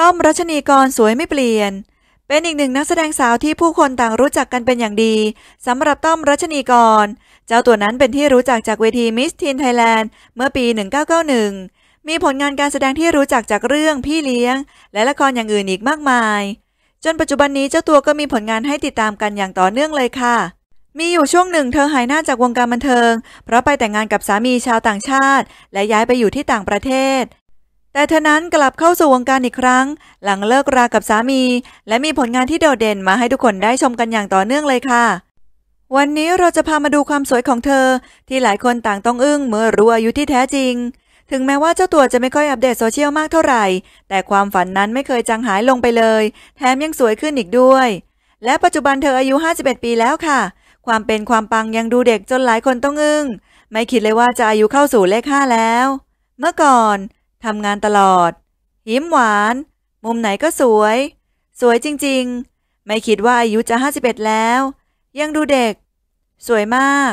ต้อม รัชนีกรสวยไม่เปลี่ยน เป็นอีกหนึ่งนักแสดงสาวที่ผู้คนต่างรู้จักกันเป็นอย่างดีสำหรับต้อม รัชนีกร เจ้าตัวนั้นเป็นที่รู้จักจากเวทีมิสทีนไทยแลนด์เมื่อปี 1991 มีผลงานการแสดงที่รู้จักจากเรื่องพี่เลี้ยง และละครอย่างอื่นอีกมากมาย จนปัจจุบันนี้เจ้าตัวก็มีผลงานให้ติดตามกันอย่างต่อเนื่องเลยค่ะ มีอยู่ช่วงหนึ่งเธอหายหน้าจากวงการบันเทิง เพราะไปแต่งงานกับสามีชาวต่างชาติ และย้ายไปอยู่ที่ต่างประเทศแต่เธอนั้นกลับเข้าสู่วงการอีกครั้ง หลังเลิกรากับสามี และมีผลงานที่โดดเด่นมาให้ทุกคนได้ชมกันอย่างต่อเนื่องเลยค่ะ วันนี้เราจะพามาดูความสวยของเธอ ที่หลายคนต่างต้องอึ้งเมื่อรู้อายุที่แท้จริง ถึงแม้ว่าเจ้าตัวจะไม่ค่อยอัปเดตโซเชียลมากเท่าไหร่ แต่ความฝันนั้นไม่เคยจางหายลงไปเลยแถมยังสวยขึ้นอีกด้วย และปัจจุบันเธออายุ51ปีแล้วค่ะ ความเป็นความปังยังดูเด็กจนหลายคนต้องอึง้งไม่คิดเลยว่าจะอายุเข้าสู่เลขห้าแล้ว เมื่อก่อนทำงานตลอดยิ้มหวาน มุมไหนก็สวย สวยจริงๆ ไม่คิดว่าอายุจะ็1แล้ว ยังดูเด็ก สวยมาก